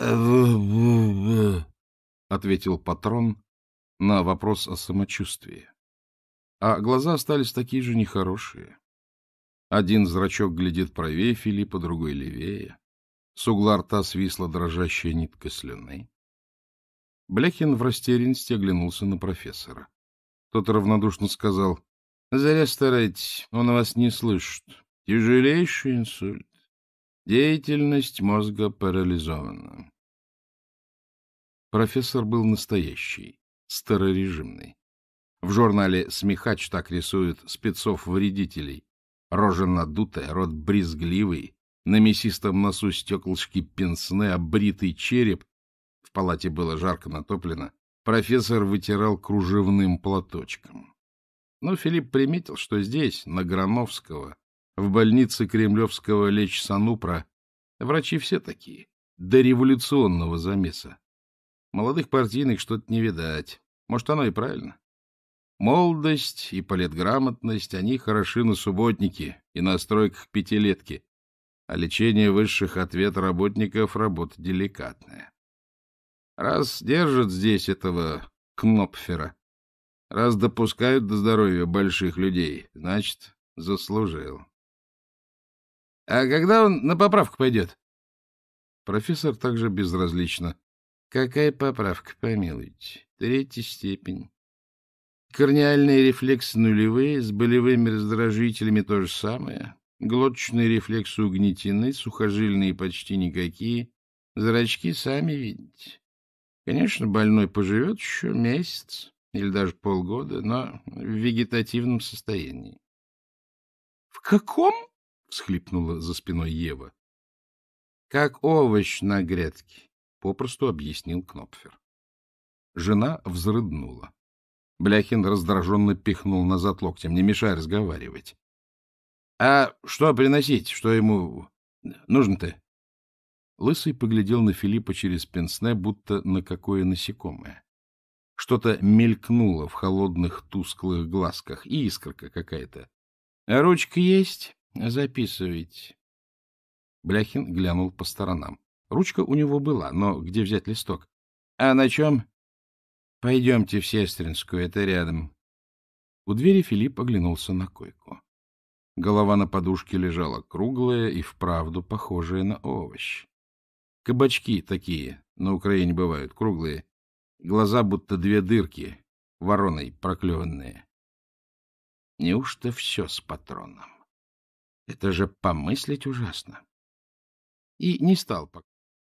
— ответил патрон на вопрос о самочувствии. А глаза остались такие же нехорошие. Один зрачок глядит правее Филиппа, другой левее. С угла рта свисла дрожащая нитка слюны. Бляхин в растерянности оглянулся на профессора. Тот равнодушно сказал, — Зря старайтесь, он вас не слышит. Тяжелейший инсульт. Деятельность мозга парализована. Профессор был настоящий, старорежимный. В журнале «Смехач» так рисуют спецов-вредителей. Рожа надутая, рот брезгливый, на мясистом носу стеклышки пенсне, обритый а череп. В палате было жарко натоплено. Профессор вытирал кружевным платочком. Но Филипп приметил, что здесь, на Грановского, в больнице кремлевского лечь Санупра, врачи все такие, до революционного замеса. Молодых партийных что-то не видать. Может, оно и правильно. Молодость и политграмотность, они хороши на субботнике и на стройках пятилетки, а лечение высших ответ работников — работа деликатная. Раз держат здесь этого Кнопфера, раз допускают до здоровья больших людей, значит, заслужил. — А когда он на поправку пойдет? Профессор также безразлично Какая поправка, помилуйте? Третья степень. Корниальные рефлексы нулевые, с болевыми раздражителями то же самое. Глоточные рефлексы угнетены, сухожильные почти никакие. Зрачки сами видите. Конечно, больной поживет еще месяц или даже полгода, но в вегетативном состоянии. — В каком? — всхлипнула за спиной Ева. — Как овощ на грядке. — попросту объяснил Кнопфер. Жена взрыднула. Бляхин раздраженно пихнул назад локтем, не мешая разговаривать. — А что приносить? Что ему нужно-то? Лысый поглядел на Филиппа через пенсне, будто на какое насекомое. Что-то мелькнуло в холодных тусклых глазках, и искорка какая-то. «А — Ручка есть? Записывайте. Бляхин глянул по сторонам. Ручка у него была, но где взять листок? — А на чем? — Пойдемте в Сестринскую, это рядом. У двери Филипп оглянулся на койку. Голова на подушке лежала круглая и вправду похожая на овощ. Кабачки такие на Украине бывают круглые, глаза будто две дырки, вороной проклеванные. Неужто все с патроном? Это же помыслить ужасно. И не стал пока